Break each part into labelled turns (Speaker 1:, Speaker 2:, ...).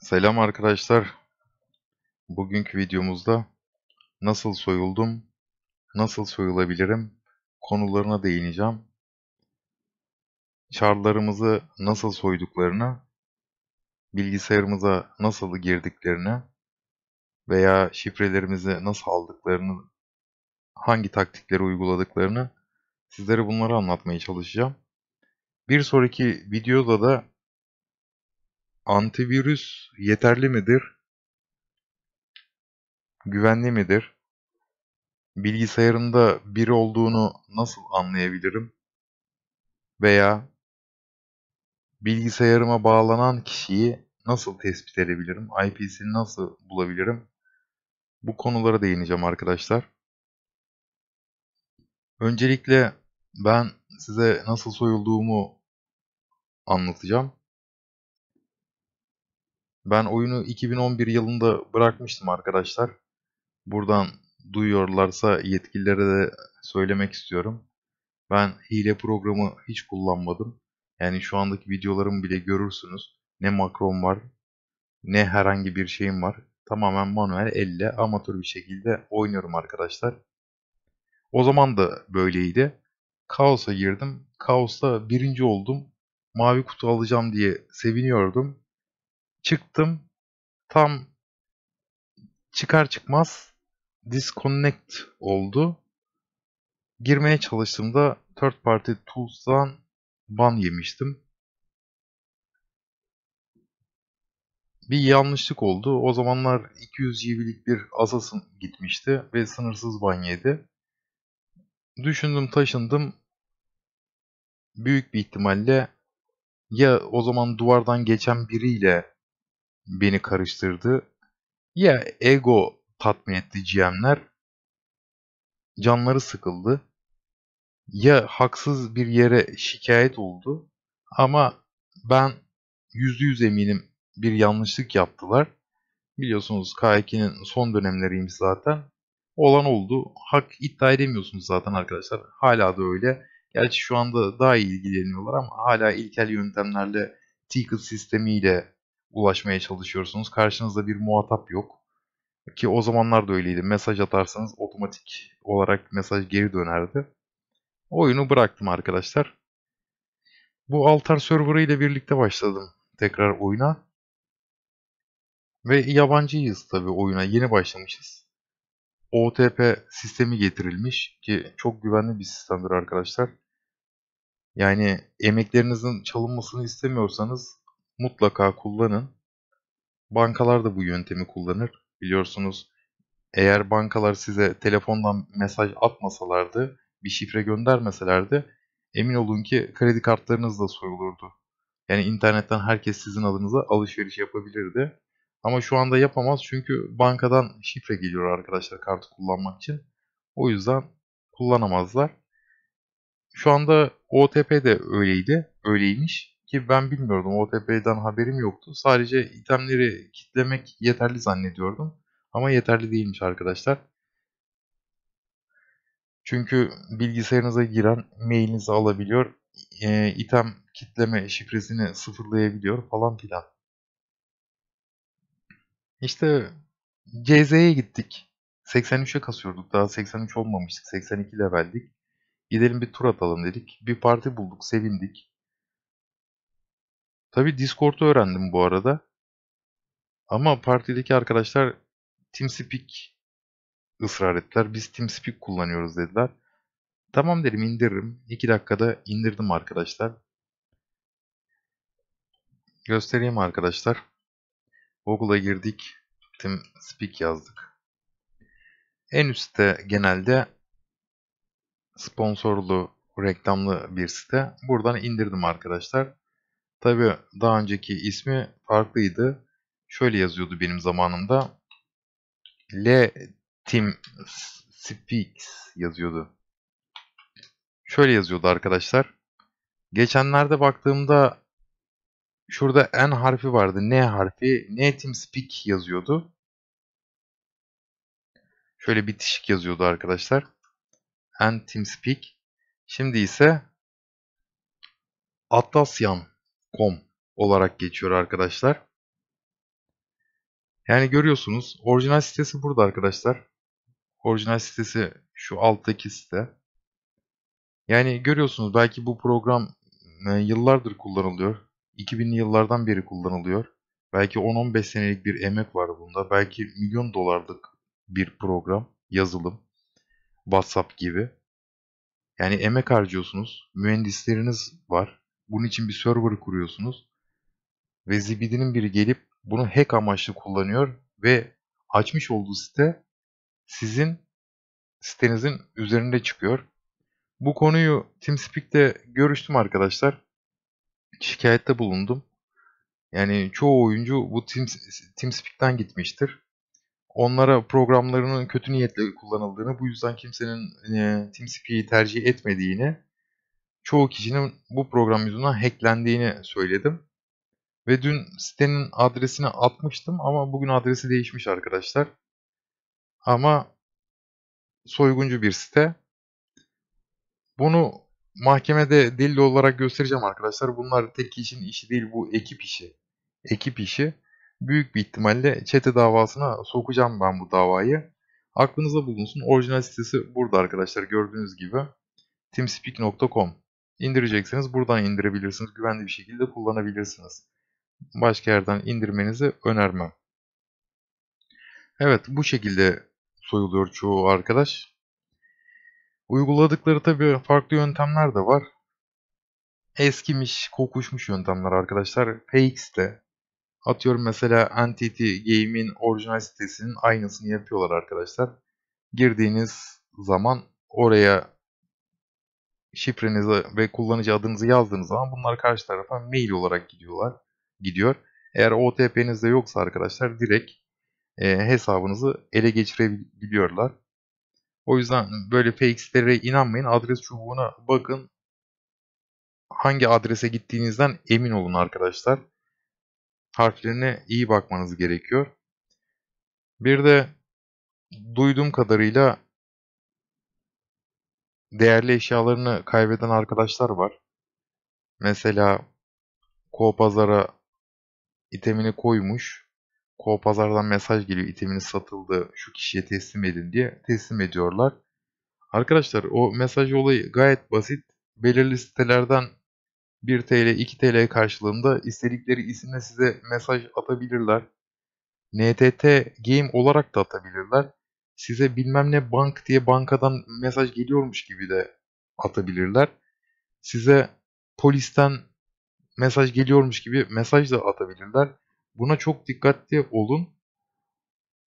Speaker 1: Selam arkadaşlar. Bugünkü videomuzda nasıl soyuldum, nasıl soyulabilirim konularına değineceğim. Çarlarımızı nasıl soyduklarını, bilgisayarımıza nasıl girdiklerini veya şifrelerimizi nasıl aldıklarını, hangi taktikleri uyguladıklarını sizlere bunları anlatmaya çalışacağım. Bir sonraki videoda da antivirüs yeterli midir? Güvenli midir? Bilgisayarımda biri olduğunu nasıl anlayabilirim? Veya bilgisayarıma bağlanan kişiyi nasıl tespit edebilirim? IP'sini nasıl bulabilirim? Bu konulara değineceğim arkadaşlar. Öncelikle ben size nasıl soyulduğumu anlatacağım. Ben oyunu 2011 yılında bırakmıştım arkadaşlar. Buradan duyuyorlarsa yetkililere de söylemek istiyorum. Ben hile programı hiç kullanmadım. Yani şu andaki videolarımı bile görürsünüz. Ne makrom var, ne herhangi bir şeyim var. Tamamen manuel elle amatör bir şekilde oynuyorum arkadaşlar. O zaman da böyleydi. Kaos'a girdim. Kaos'ta birinci oldum. Mavi kutu alacağım diye seviniyordum çıktım. Tam çıkar çıkmaz disconnect oldu. Girmeye çalıştığımda third party tools'tan ban yemiştim. Bir yanlışlık oldu. O zamanlar 200 GB'lik bir asasın gitmişti ve sınırsız ban yedi. Düşündüm taşındım. Büyük bir ihtimalle ya o zaman duvardan geçen biriyle beni karıştırdı. Ya ego tatmin etti GM'ler canları sıkıldı. Ya haksız bir yere şikayet oldu ama ben %100 eminim bir yanlışlık yaptılar. Biliyorsunuz K2'nin son dönemleriymiş zaten. Olan oldu. Hak iddia edemiyorsunuz zaten arkadaşlar. Hala da öyle. Gerçi şu anda daha iyi ilgileniyorlar ama hala ilkel yöntemlerle ticket sistemiyle ulaşmaya çalışıyorsunuz. Karşınızda bir muhatap yok. Ki o zamanlar da öyleydi. Mesaj atarsanız otomatik olarak mesaj geri dönerdi. Oyunu bıraktım arkadaşlar. Bu Altar Server'ı ile birlikte başladım tekrar oyuna. Ve yabancıyız tabi oyuna. Yeni başlamışız. OTP sistemi getirilmiş ki çok güvenli bir sistemdir arkadaşlar. Yani emeklerinizin çalınmasını istemiyorsanız mutlaka kullanın. Bankalar da bu yöntemi kullanır. Biliyorsunuz eğer bankalar size telefondan mesaj atmasalardı, bir şifre göndermeselerdi emin olun ki kredi kartlarınız da soyulurdu. Yani internetten herkes sizin adınıza alışveriş yapabilirdi. Ama şu anda yapamaz çünkü bankadan şifre geliyor arkadaşlar kartı kullanmak için. O yüzden kullanamazlar. Şu anda OTP de öyleydi, öyleymiş. Ki ben bilmiyordum. OTP'den haberim yoktu. Sadece itemleri kitlemek yeterli zannediyordum. Ama yeterli değilmiş arkadaşlar. Çünkü bilgisayarınıza giren mailinizi alabiliyor. E, item kitleme şifresini sıfırlayabiliyor falan filan. İşte CZ'ye gittik. 83'e kasıyorduk. Daha 83 olmamıştık. 82 leveldik. Gidelim bir tur atalım dedik. Bir parti bulduk. Sevindik. Tabi Discord'u öğrendim bu arada. Ama partideki arkadaşlar TeamSpeak ısrar ettiler. Biz TeamSpeak kullanıyoruz dediler. Tamam dedim indiririm. 2 dakikada indirdim arkadaşlar. Göstereyim arkadaşlar. Google'a girdik. TeamSpeak yazdık. En üstte genelde sponsorlu reklamlı bir site. Buradan indirdim arkadaşlar. Tabi daha önceki ismi farklıydı. Şöyle yazıyordu benim zamanımda. Le Tim Speaks yazıyordu. Şöyle yazıyordu arkadaşlar. Geçenlerde baktığımda şurada N harfi vardı. N harfi. N Tim Speak yazıyordu. Şöyle bitişik yazıyordu arkadaşlar. N Tim Speak. Şimdi ise Atlasyan com olarak geçiyor arkadaşlar. Yani görüyorsunuz orijinal sitesi burada arkadaşlar. Orijinal sitesi şu alttaki site. Yani görüyorsunuz belki bu program e, yıllardır kullanılıyor. 2000'li yıllardan beri kullanılıyor. Belki 10-15 senelik bir emek var bunda. Belki milyon dolarlık bir program, yazılım, WhatsApp gibi. Yani emek harcıyorsunuz. Mühendisleriniz var. Bunun için bir server kuruyorsunuz. Ve zibidinin biri gelip bunu hack amaçlı kullanıyor ve açmış olduğu site sizin sitenizin üzerinde çıkıyor. Bu konuyu TeamSpeak'te görüştüm arkadaşlar. Şikayette bulundum. Yani çoğu oyuncu bu Teams, TeamSpeak'ten gitmiştir. Onlara programlarının kötü niyetle kullanıldığını, bu yüzden kimsenin e, TeamSpeak'i tercih etmediğini çoğu kişinin bu program yüzünden hacklendiğini söyledim. Ve dün sitenin adresini atmıştım ama bugün adresi değişmiş arkadaşlar. Ama soyguncu bir site. Bunu mahkemede delil olarak göstereceğim arkadaşlar. Bunlar tek kişinin işi değil bu ekip işi. Ekip işi. Büyük bir ihtimalle çete davasına sokacağım ben bu davayı. Aklınızda bulunsun. Orijinal sitesi burada arkadaşlar gördüğünüz gibi. teamspeak.com indirecekseniz buradan indirebilirsiniz. Güvenli bir şekilde kullanabilirsiniz. Başka yerden indirmenizi önermem. Evet bu şekilde soyuluyor çoğu arkadaş. Uyguladıkları tabi farklı yöntemler de var. Eskimiş, kokuşmuş yöntemler arkadaşlar. PX'te atıyorum mesela Entity Game'in orijinal sitesinin aynısını yapıyorlar arkadaşlar. Girdiğiniz zaman oraya şifrenizi ve kullanıcı adınızı yazdığınız zaman bunlar karşı tarafa mail olarak gidiyorlar. Gidiyor. Eğer OTP'niz de yoksa arkadaşlar direkt e, hesabınızı ele geçirebiliyorlar. O yüzden böyle fake inanmayın. Adres çubuğuna bakın. Hangi adrese gittiğinizden emin olun arkadaşlar. Harflerine iyi bakmanız gerekiyor. Bir de duyduğum kadarıyla değerli eşyalarını kaybeden arkadaşlar var. Mesela Koopazar'a itemini koymuş. Koopazar'dan mesaj geliyor itemini satıldı şu kişiye teslim edin diye teslim ediyorlar. Arkadaşlar o mesaj olayı gayet basit. Belirli sitelerden 1 TL 2 TL karşılığında istedikleri isimle size mesaj atabilirler. NTT Game olarak da atabilirler size bilmem ne bank diye bankadan mesaj geliyormuş gibi de atabilirler. Size polisten mesaj geliyormuş gibi mesaj da atabilirler. Buna çok dikkatli olun.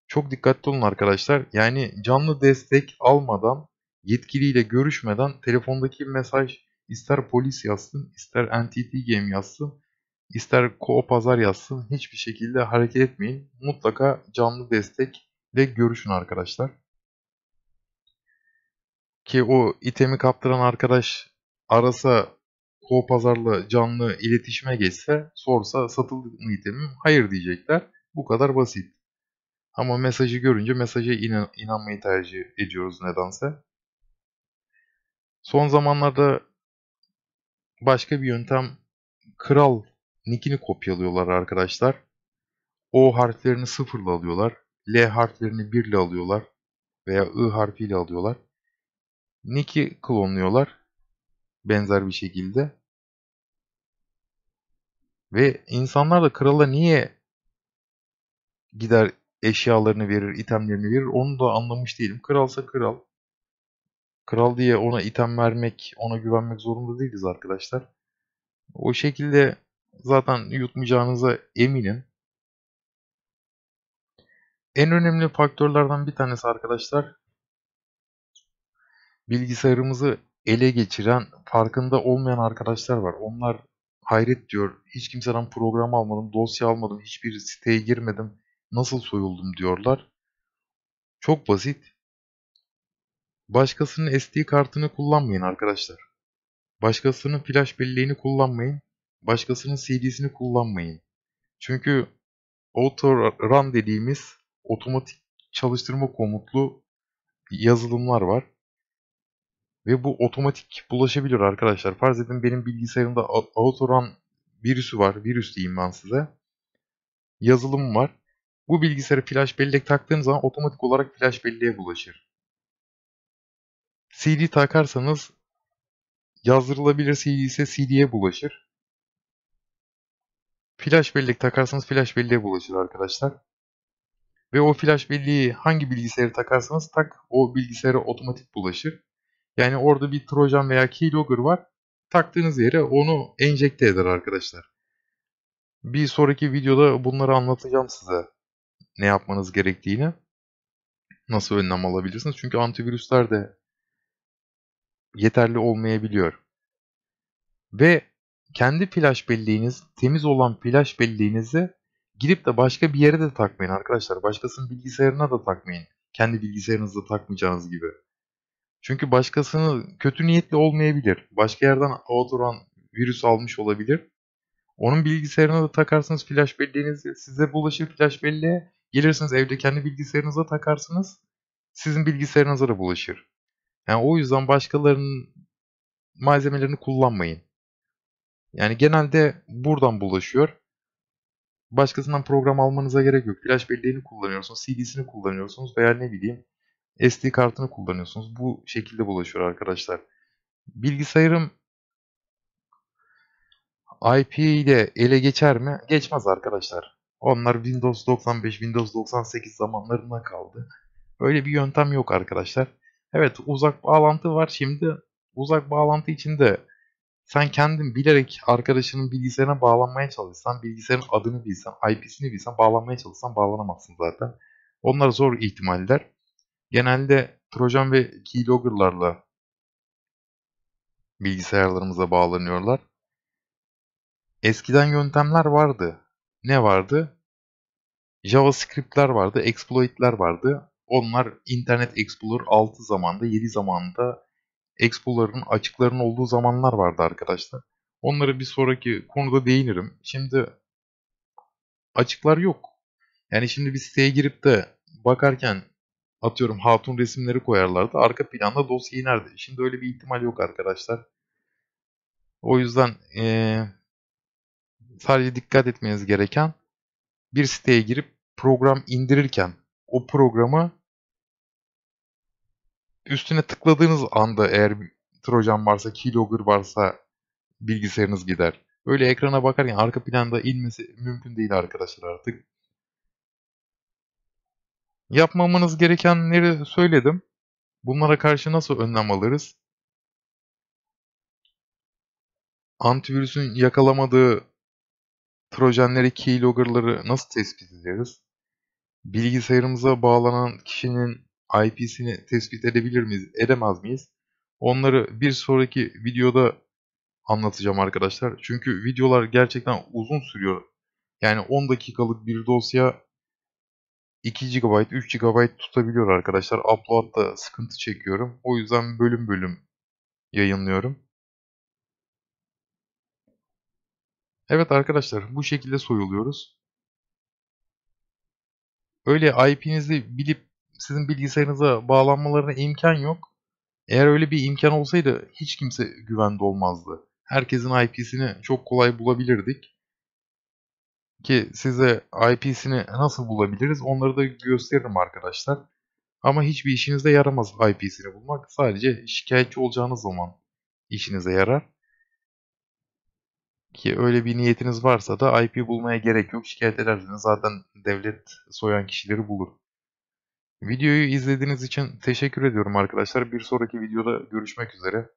Speaker 1: Çok dikkatli olun arkadaşlar. Yani canlı destek almadan, yetkiliyle görüşmeden telefondaki mesaj ister polis yazsın, ister NTT Game yazsın, ister Koopazar yazsın hiçbir şekilde hareket etmeyin. Mutlaka canlı destek de görüşün arkadaşlar. Ki o itemi kaptıran arkadaş arasa ko pazarla canlı iletişime geçse sorsa satıldı mı itemim hayır diyecekler. Bu kadar basit. Ama mesajı görünce mesaja inan inanmayı tercih ediyoruz nedense. Son zamanlarda başka bir yöntem kral nickini kopyalıyorlar arkadaşlar. O harflerini sıfırla alıyorlar. L harflerini 1 ile alıyorlar veya I harfiyle alıyorlar. Nick'i klonluyorlar benzer bir şekilde. Ve insanlar da krala niye gider eşyalarını verir, itemlerini verir onu da anlamış değilim. Kralsa kral. Kral diye ona item vermek, ona güvenmek zorunda değiliz arkadaşlar. O şekilde zaten yutmayacağınıza eminim. En önemli faktörlerden bir tanesi arkadaşlar bilgisayarımızı ele geçiren farkında olmayan arkadaşlar var. Onlar hayret diyor. Hiç kimseden program almadım, dosya almadım, hiçbir siteye girmedim. Nasıl soyuldum diyorlar. Çok basit. Başkasının SD kartını kullanmayın arkadaşlar. Başkasının flash belleğini kullanmayın. Başkasının CD'sini kullanmayın. Çünkü autorun dediğimiz otomatik çalıştırma komutlu yazılımlar var. Ve bu otomatik bulaşabilir arkadaşlar. Farz edin benim bilgisayarımda autoran virüsü var. Virüs diyeyim ben size. Yazılım var. Bu bilgisayarı flash bellek taktığım zaman otomatik olarak flash belleğe bulaşır. CD takarsanız yazdırılabilir CD ise CD'ye bulaşır. Flash bellek takarsanız flash belleğe bulaşır arkadaşlar. Ve o flash belleği hangi bilgisayarı takarsanız tak o bilgisayara otomatik bulaşır. Yani orada bir trojan veya keylogger var. Taktığınız yere onu enjekte eder arkadaşlar. Bir sonraki videoda bunları anlatacağım size. Ne yapmanız gerektiğini. Nasıl önlem alabilirsiniz. Çünkü antivirüsler de yeterli olmayabiliyor. Ve kendi flash belleğiniz, temiz olan flash belleğinizi Gidip de başka bir yere de takmayın arkadaşlar. Başkasının bilgisayarına da takmayın. Kendi bilgisayarınızda takmayacağınız gibi. Çünkü başkasını kötü niyetli olmayabilir. Başka yerden oturan virüs almış olabilir. Onun bilgisayarına da takarsanız flash belleğiniz size bulaşır flash belleğe. Gelirsiniz evde kendi bilgisayarınıza takarsınız. Sizin bilgisayarınıza da bulaşır. Yani o yüzden başkalarının malzemelerini kullanmayın. Yani genelde buradan bulaşıyor. Başkasından program almanıza gerek yok. İlaç belleğini kullanıyorsunuz, CD'sini kullanıyorsunuz veya ne bileyim SD kartını kullanıyorsunuz. Bu şekilde bulaşıyor arkadaşlar. Bilgisayarım IP ile ele geçer mi? Geçmez arkadaşlar. Onlar Windows 95, Windows 98 zamanlarında kaldı. Öyle bir yöntem yok arkadaşlar. Evet uzak bağlantı var şimdi. Uzak bağlantı için de sen kendin bilerek arkadaşının bilgisayarına bağlanmaya çalışsan, bilgisayarın adını bilsen, IP'sini bilsen bağlanmaya çalışsan bağlanamazsın zaten. Onlar zor ihtimaller. Genelde Trojan ve keyloggerlarla bilgisayarlarımıza bağlanıyorlar. Eskiden yöntemler vardı. Ne vardı? JavaScript'ler vardı, exploit'ler vardı. Onlar Internet Explorer 6 zamanda, 7 zamanda Expo'ların açıkların olduğu zamanlar vardı arkadaşlar. Onları bir sonraki konuda değinirim. Şimdi açıklar yok. Yani şimdi bir siteye girip de bakarken atıyorum hatun resimleri koyarlardı. Arka planda dosya inerdi. Şimdi öyle bir ihtimal yok arkadaşlar. O yüzden ee, sadece dikkat etmeniz gereken bir siteye girip program indirirken o programı üstüne tıkladığınız anda eğer Trojan varsa, keylogger varsa bilgisayarınız gider. Öyle ekrana bakarken arka planda inmesi mümkün değil arkadaşlar artık. Yapmamanız gerekenleri söyledim. Bunlara karşı nasıl önlem alırız? Antivirüsün yakalamadığı trojenleri, keyloggerları nasıl tespit ederiz? Bilgisayarımıza bağlanan kişinin IP'sini tespit edebilir miyiz, edemez miyiz? Onları bir sonraki videoda anlatacağım arkadaşlar. Çünkü videolar gerçekten uzun sürüyor. Yani 10 dakikalık bir dosya 2 GB, 3 GB tutabiliyor arkadaşlar. Upload'da sıkıntı çekiyorum. O yüzden bölüm bölüm yayınlıyorum. Evet arkadaşlar bu şekilde soyuluyoruz. Öyle IP'nizi bilip sizin bilgisayarınıza bağlanmalarına imkan yok. Eğer öyle bir imkan olsaydı hiç kimse güvende olmazdı. Herkesin IP'sini çok kolay bulabilirdik. Ki size IP'sini nasıl bulabiliriz onları da gösteririm arkadaşlar. Ama hiçbir işinize yaramaz IP'sini bulmak. Sadece şikayetçi olacağınız zaman işinize yarar. Ki öyle bir niyetiniz varsa da IP bulmaya gerek yok. Şikayet ederseniz zaten devlet soyan kişileri bulur. Videoyu izlediğiniz için teşekkür ediyorum arkadaşlar. Bir sonraki videoda görüşmek üzere.